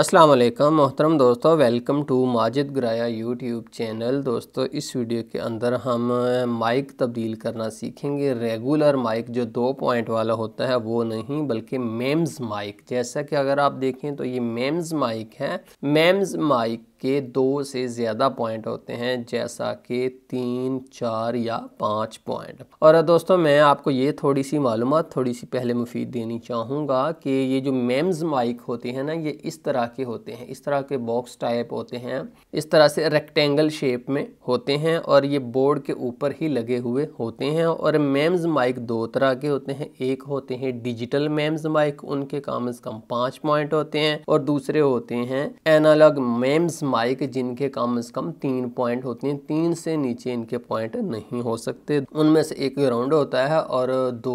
अस्सलाम वालेकुम मोहतरम दोस्तों वेलकम टू माजिद ग्राया यूट्यूब चैनल दोस्तों इस वीडियो के अंदर हम माइक तब्दील करना सीखेंगे रेगुलर माइक जो दो पॉइंट वाला होता है वो नहीं बल्कि मेम्स माइक जैसा कि अगर आप देखें तो ये मेम्स माइक है मेम्स माइक के दो से ज़्यादा पॉइंट होते हैं जैसा कि तीन चार या पाँच पॉइंट और दोस्तों मैं आपको ये थोड़ी सी मालूम थोड़ी सी पहले मुफीद देनी चाहूँगा कि ये जो मेम्स माइक होते हैं ना ये इस तरह के होते हैं इस तरह के बॉक्स टाइप होते हैं इस तरह से रेक्टेंगल शेप में होते हैं और ये बोर्ड के ऊपर ही लगे हुए होते हैं और मेम्स माइक दो तरह के होते हैं एक होते हैं डिजिटल मेम्स माइक उनके कम अज़ कम पाँच पॉइंट होते हैं और दूसरे होते हैं एनालॉग मेम्स माइक जिनके कम से कम तीन पॉइंट होती हैं तीन से नीचे इनके पॉइंट नहीं हो सकते उनमें से एक राउंड होता है और दो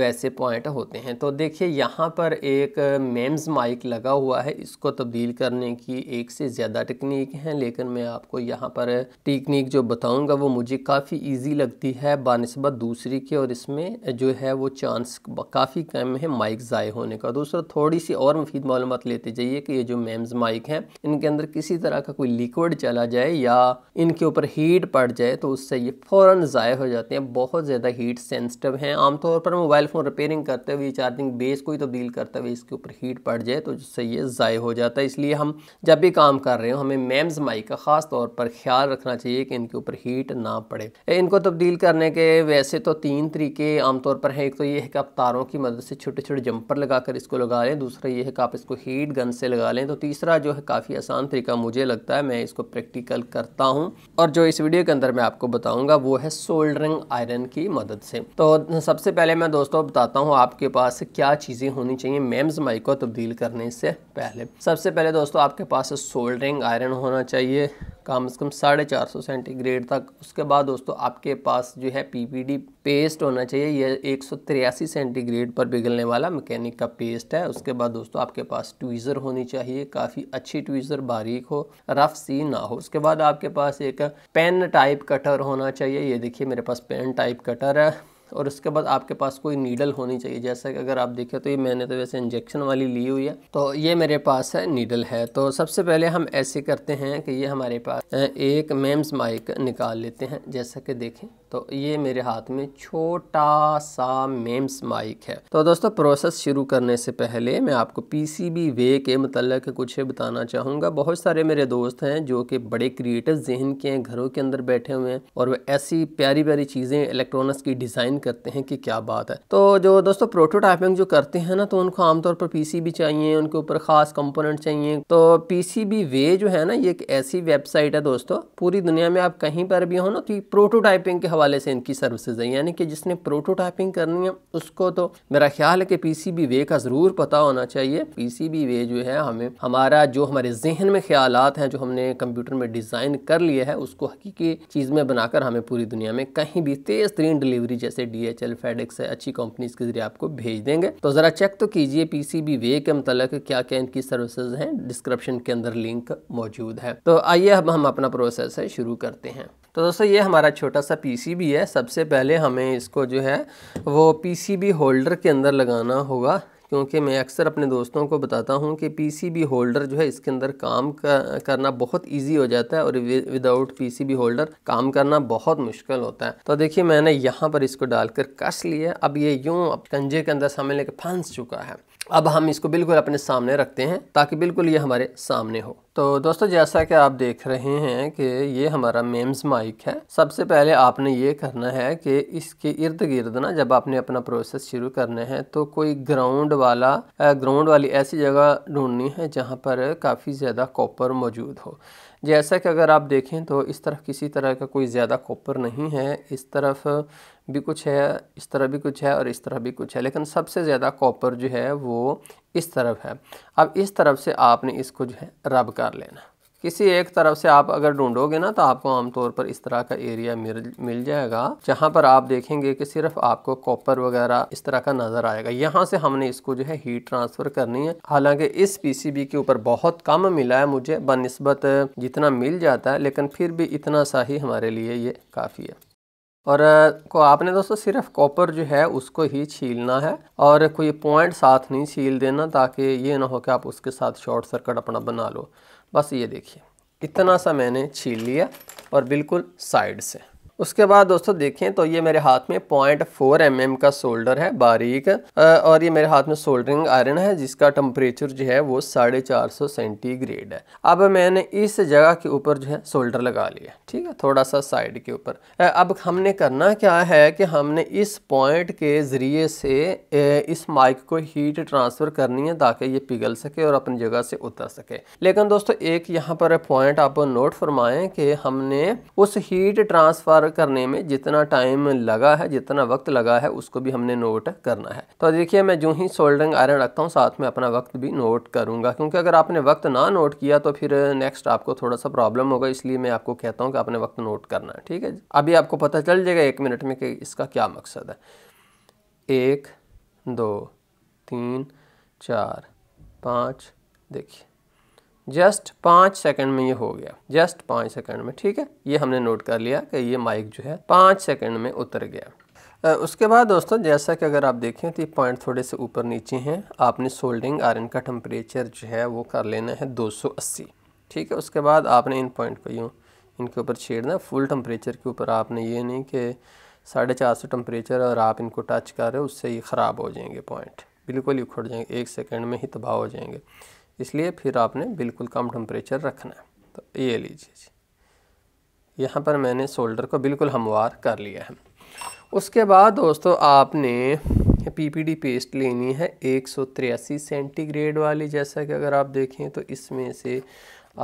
वैसे पॉइंट होते हैं तो देखिए यहाँ पर एक मेम्स माइक लगा हुआ है इसको तब्दील करने की एक से ज़्यादा टेक्निक है लेकिन मैं आपको यहाँ पर टेक्निक जो बताऊँगा वो मुझे काफ़ी ईजी लगती है बानस्बत दूसरी की और इसमें जो है वो चांस काफ़ी कम है माइक ज़ाय होने का दूसरा थोड़ी सी और मुफीद मालूम लेते जाइए कि ये जो मेम्स माइक हैं इनके अंदर किसी किसी तरह का कोई लिक्विड चला जाए या इनके ऊपर हीट पड़ जाए तो उससे ये फ़ौरन ज़ाय हो जाते हैं बहुत ज़्यादा हीट सेंसिटिव हैं आमतौर पर मोबाइल फ़ोन रिपेयरिंग करते हुए चार्जिंग बेस को ही तब्दील तो करते हुए इसके ऊपर हीट पड़ जाए तो जिससे ये ज़ाय हो जाता है इसलिए हम जब भी काम कर रहे हो हमें मेम्स माइक का ख़ास तौर पर ख्याल रखना चाहिए कि इनके ऊपर हीट ना पड़े इनको तब्दील तो करने के वैसे तो तीन तरीके आमतौर पर हैं एक तो ये है कि आप तारों की मदद से छोटे छोटे जंपर लगाकर इसको लगा लें दूसरा ये है कि आप इसको हीट गन से लगा लें तो तीसरा जो है काफ़ी आसान तरीका मुझे लगता है मैं इसको प्रैक्टिकल करता हूँ और जो इस वीडियो के अंदर मैं आपको बताऊँगा वो है सोल्डरिंग आयरन की मदद से तो सबसे पहले मैं दोस्तों बताता हूँ आपके पास क्या चीज़ें होनी चाहिए मेम्स माई को तब्दील करने से पहले सबसे पहले दोस्तों आपके पास सोल्डरिंग आयरन होना चाहिए कम से कम साढ़े चार सौ सेंटीग्रेड तक उसके बाद दोस्तों आपके पास जो है पीपीडी पेस्ट होना चाहिए यह एक सौ तिरासी सेंटीग्रेड पर पिघलने वाला मैकेनिक का पेस्ट है उसके बाद दोस्तों आपके पास ट्वीज़र होनी चाहिए काफ़ी अच्छी ट्वीज़र बारीक हो रफ सी ना हो उसके बाद आपके पास एक पेन टाइप कटर होना चाहिए ये देखिए मेरे पास पेन टाइप कटर है और उसके बाद आपके पास कोई नीडल होनी चाहिए जैसा कि अगर आप देखें तो ये मैंने तो वैसे इंजेक्शन वाली ली हुई है तो ये मेरे पास है नीडल है तो सबसे पहले हम ऐसे करते हैं कि ये हमारे पास एक मेम्स माइक निकाल लेते हैं जैसा कि देखें तो ये मेरे हाथ में छोटा सा मेम्स माइक है तो दोस्तों प्रोसेस शुरू करने से पहले मैं आपको पीसीबी वे के मतलब कुछ बताना चाहूँगा बहुत सारे मेरे दोस्त हैं जो कि बड़े क्रिएटिव जहन के हैं घरों के अंदर बैठे हुए हैं और वह ऐसी प्यारी प्यारी चीज़ें इलेक्ट्रॉनिक्स की डिज़ाइन करते हैं कि क्या बात है तो जो दोस्तों प्रोटोटाइपिंग जो करते हैं ना तो उनको आमतौर पर पी चाहिए उनके ऊपर ख़ास कंपोनेंट चाहिए तो पी वे जो है ना ये एक ऐसी वेबसाइट है दोस्तों पूरी दुनिया में आप कहीं पर भी हो ना तो प्रोटोटाइपिंग के हवाले से इनकी सर्विसेज हैं यानी कि जिसने प्रोटोटाइपिंग करनी है उसको तो मेरा ख्याल है कि पी सी बी वे का ज़रूर पता होना चाहिए पी सी बी वे जो है हमें हमारा जो हमारे जहन में ख्याल हैं जो हमने कंप्यूटर में डिज़ाइन कर लिए है उसको हकीकी चीज़ में बनाकर हमें पूरी दुनिया में कहीं भी तेज़ तरीन डिलीवरी जैसे डी एच एल फेडिक्स है अच्छी कंपनीज के जरिए आपको भेज देंगे तो ज़रा चेक तो कीजिए पी सी बी वे के मतलब क्या क्या इनकी सर्विसेज हैं डिस्क्रिप्शन के अंदर लिंक मौजूद है तो आइए अब हम अपना प्रोसेस है शुरू करते हैं तो दोस्तों ये हमारा छोटा सा पीसीबी है सबसे पहले हमें इसको जो है वो पीसीबी होल्डर के अंदर लगाना होगा क्योंकि मैं अक्सर अपने दोस्तों को बताता हूँ कि पीसीबी होल्डर जो है इसके अंदर काम करना बहुत इजी हो जाता है और विदाउट पीसीबी होल्डर काम करना बहुत मुश्किल होता है तो देखिए मैंने यहाँ पर इसको डालकर कस लिया अब ये यूँ अब कंजे के अंदर सामने लेकर फंस चुका है अब हम इसको बिल्कुल अपने सामने रखते हैं ताकि बिल्कुल ये हमारे सामने हो तो दोस्तों जैसा कि आप देख रहे हैं कि ये हमारा मेम्स माइक है सबसे पहले आपने ये करना है कि इसके इर्द गिर्द ना जब आपने अपना प्रोसेस शुरू करना है तो कोई ग्राउंड वाला ग्राउंड वाली ऐसी जगह ढूंढनी है जहाँ पर काफ़ी ज़्यादा कॉपर मौजूद हो जैसा कि अगर आप देखें तो इस तरफ किसी तरह का कोई ज़्यादा कॉपर नहीं है इस तरफ भी कुछ है इस तरफ भी कुछ है और इस तरफ भी कुछ है लेकिन सबसे ज़्यादा कॉपर जो है वो इस तरफ है अब इस तरफ से आपने इसको जो है रब कर लेना किसी एक तरफ से आप अगर ढूंढोगे ना तो आपको आमतौर पर इस तरह का एरिया मिल मिल जाएगा जहाँ पर आप देखेंगे कि सिर्फ आपको कॉपर वगैरह इस तरह का नज़र आएगा यहाँ से हमने इसको जो है हीट ट्रांसफ़र करनी है हालांकि इस पीसीबी के ऊपर बहुत कम मिला है मुझे बनस्बत जितना मिल जाता है लेकिन फिर भी इतना सा ही हमारे लिए ये काफ़ी है और को आपने दोस्तों सिर्फ कॉपर जो है उसको ही छीलना है और कोई पॉइंट साथ नहीं छील देना ताकि ये ना हो कि आप उसके साथ शॉर्ट सर्किट अपना बना लो बस ये देखिए इतना सा मैंने छील लिया और बिल्कुल साइड से उसके बाद दोस्तों देखें तो ये मेरे हाथ में पॉइंट फोर एम का सोल्डर है बारीक और ये मेरे हाथ में सोल्डरिंग आयरन है जिसका टम्परेचर जो है वो साढ़े चार सौ सेंटीग्रेड है अब मैंने इस जगह के ऊपर जो है सोल्डर लगा लिया ठीक है थोड़ा सा साइड के ऊपर अब हमने करना क्या है कि हमने इस पॉइंट के ज़रिए से इस माइक को हीट ट्रांसफ़र करनी है ताकि ये पिघल सके और अपनी जगह से उतर सके लेकिन दोस्तों एक यहाँ पर पॉइंट आप नोट फरमाएँ कि हमने उस हीट ट्रांसफ़र कवर करने में जितना टाइम लगा है जितना वक्त लगा है उसको भी हमने नोट करना है तो देखिए मैं जो ही सोल्डरिंग आयरन रखता हूँ साथ में अपना वक्त भी नोट करूँगा क्योंकि अगर आपने वक्त ना नोट किया तो फिर नेक्स्ट आपको थोड़ा सा प्रॉब्लम होगा इसलिए मैं आपको कहता हूँ कि आपने वक्त नोट करना है ठीक है अभी आपको पता चल जाएगा एक मिनट में कि इसका क्या मकसद है एक दो तीन चार पाँच देखिए जस्ट पाँच सेकंड में ये हो गया जस्ट पाँच सेकंड में ठीक है ये हमने नोट कर लिया कि ये माइक जो है पाँच सेकंड में उतर गया उसके बाद दोस्तों जैसा कि अगर आप देखें तो ये पॉइंट थोड़े से ऊपर नीचे हैं आपने सोल्डिंग आयरन का टेम्परेचर जो है वो कर लेना है 280 ठीक है उसके बाद आपने इन पॉइंट को यूँ इनके ऊपर छेड़ना फुल टम्परेचर के ऊपर आपने ये नहीं कि साढ़े चार सौ टेम्परेचर और आप इनको टच कर रहे हो उससे ये ख़राब हो जाएंगे पॉइंट बिल्कुल ही उखड़ जाएंगे एक सेकेंड में ही तबाह हो जाएंगे इसलिए फिर आपने बिल्कुल कम टेम्परेचर रखना है तो ये लीजिए जी यहाँ पर मैंने शोल्डर को बिल्कुल हमवार कर लिया है उसके बाद दोस्तों आपने पीपीडी पेस्ट लेनी है एक सेंटीग्रेड वाली जैसा कि अगर आप देखें तो इसमें से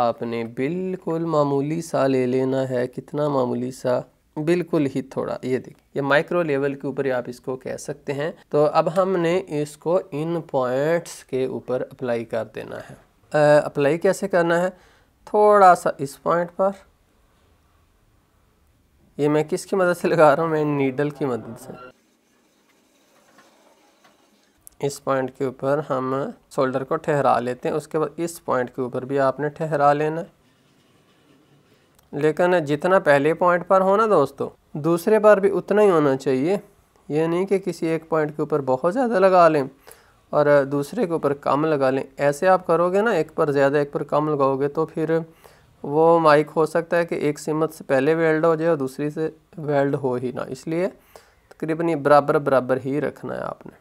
आपने बिल्कुल मामूली सा ले लेना है कितना मामूली सा बिल्कुल ही थोड़ा ये देखिए ये माइक्रो लेवल के ऊपर आप इसको कह सकते हैं तो अब हमने इसको इन पॉइंट्स के ऊपर अप्लाई कर देना है अप्लाई कैसे करना है थोड़ा सा इस पॉइंट पर ये मैं किसकी मदद से लगा रहा हूँ मैं नीडल की मदद से इस पॉइंट के ऊपर हम शोल्डर को ठहरा लेते हैं उसके बाद इस पॉइंट के ऊपर भी आपने ठहरा लेना है लेकिन जितना पहले पॉइंट पर होना दोस्तों दूसरे पर भी उतना ही होना चाहिए ये नहीं कि किसी एक पॉइंट के ऊपर बहुत ज़्यादा लगा लें और दूसरे के ऊपर कम लगा लें ऐसे आप करोगे ना एक पर ज़्यादा एक पर कम लगाओगे तो फिर वो माइक हो सकता है कि एक सिमत से पहले वेल्ड हो जाए और दूसरी से वेल्ड हो ही ना इसलिए तकरीबन ये बराबर बराबर ही रखना है आपने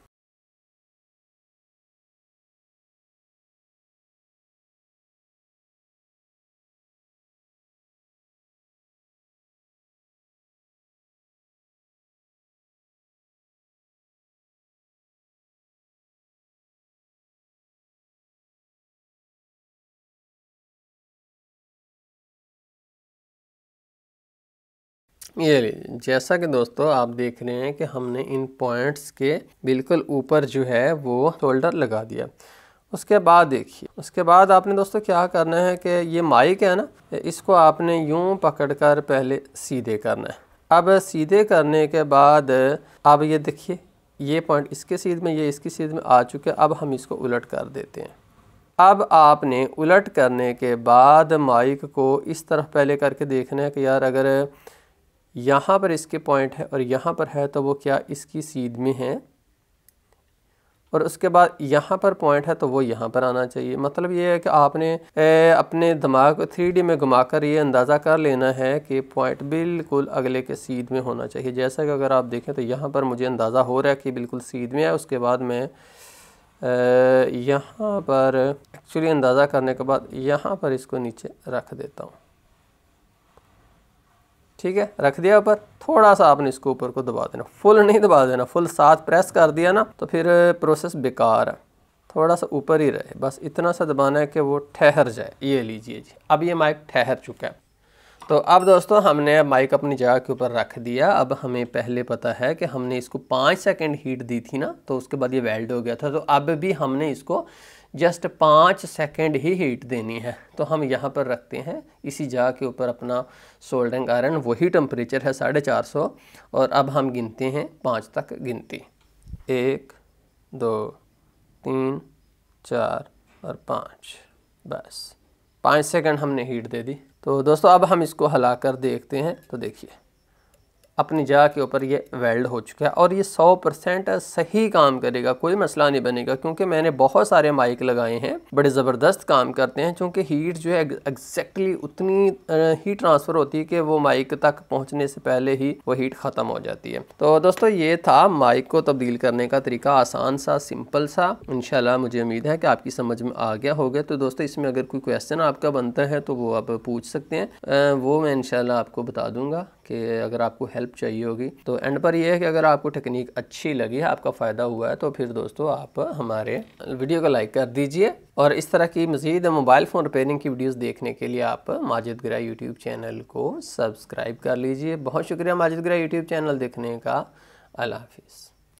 ये जैसा कि दोस्तों आप देख रहे हैं कि हमने इन पॉइंट्स के बिल्कुल ऊपर जो है वो शोल्डर लगा दिया उसके बाद देखिए उसके बाद आपने दोस्तों क्या करना है कि ये माइक है ना इसको आपने यूं पकड़कर पहले सीधे करना है अब सीधे करने के बाद अब ये देखिए ये पॉइंट इसके सीध में ये इसकी सीध में आ चुके अब हम इसको उलट कर देते हैं अब आपने उलट करने के बाद माइक को इस तरफ पहले करके देखना है कि यार अगर यहाँ पर इसके पॉइंट है और यहाँ पर है तो वो क्या इसकी सीध में है और उसके बाद यहाँ पर पॉइंट है तो वो यहाँ पर आना चाहिए मतलब ये है कि आपने ए, अपने दिमाग को थ्री में घुमा कर ये अंदाज़ा कर लेना है कि पॉइंट बिल्कुल अगले के सीध में होना चाहिए जैसा कि अगर आप देखें तो यहाँ पर मुझे अंदाज़ा हो रहा है कि बिल्कुल सीध में है उसके बाद मैं यहाँ पर एक्चुअली अंदाज़ा करने के बाद यहाँ पर इसको नीचे रख देता हूँ ठीक है रख दिया ऊपर थोड़ा सा आपने इसको ऊपर को दबा देना फुल नहीं दबा देना फुल साथ प्रेस कर दिया ना तो फिर प्रोसेस बेकार है थोड़ा सा ऊपर ही रहे बस इतना सा दबाना है कि वो ठहर जाए ये लीजिए जी अब ये माइक ठहर चुका है तो अब दोस्तों हमने माइक अपनी जगह के ऊपर रख दिया अब हमें पहले पता है कि हमने इसको पाँच सेकेंड हीट दी थी ना तो उसके बाद ये वेल्ड हो गया था तो अब भी हमने इसको जस्ट पाँच सेकेंड ही हीट देनी है तो हम यहाँ पर रखते हैं इसी जा के ऊपर अपना सोल्डरिंग आयरन वही टम्परेचर है साढ़े चार सौ और अब हम गिनते हैं पाँच तक गिनती एक दो तीन चार और पाँच बस पाँच सेकेंड हमने हीट दे दी तो दोस्तों अब हम इसको हिला कर देखते हैं तो देखिए अपनी जगह के ऊपर ये वेल्ड हो चुका है और ये सौ परसेंट सही काम करेगा कोई मसला नहीं बनेगा क्योंकि मैंने बहुत सारे माइक लगाए हैं बड़े ज़बरदस्त काम करते हैं क्योंकि हीट जो है एग्जैक्टली उतनी हीट ट्रांसफ़र होती है कि वो माइक तक पहुँचने से पहले ही वो हीट ख़त्म हो जाती है तो दोस्तों ये था माइक को तब्दील करने का तरीका आसान सा सिंपल सा इनशाला मुझे उम्मीद है कि आपकी समझ में आ गया होगा तो दोस्तों इसमें अगर कोई क्वेश्चन आपका बनता है तो वो आप पूछ सकते हैं वो मैं इनशाला आपको बता दूंगा कि अगर आपको हेल्प चाहिए होगी तो एंड पर यह है कि अगर आपको टेक्निक अच्छी लगी है आपका फ़ायदा हुआ है तो फिर दोस्तों आप हमारे वीडियो को लाइक कर दीजिए और इस तरह की मज़ीद मोबाइल फ़ोन रिपेयरिंग की वीडियोस देखने के लिए आप माजिद ग्रह यूट्यूब चैनल को सब्सक्राइब कर लीजिए बहुत शुक्रिया माजिद ग्रह यूट्यूब चैनल देखने का अल्लाह हाफिज़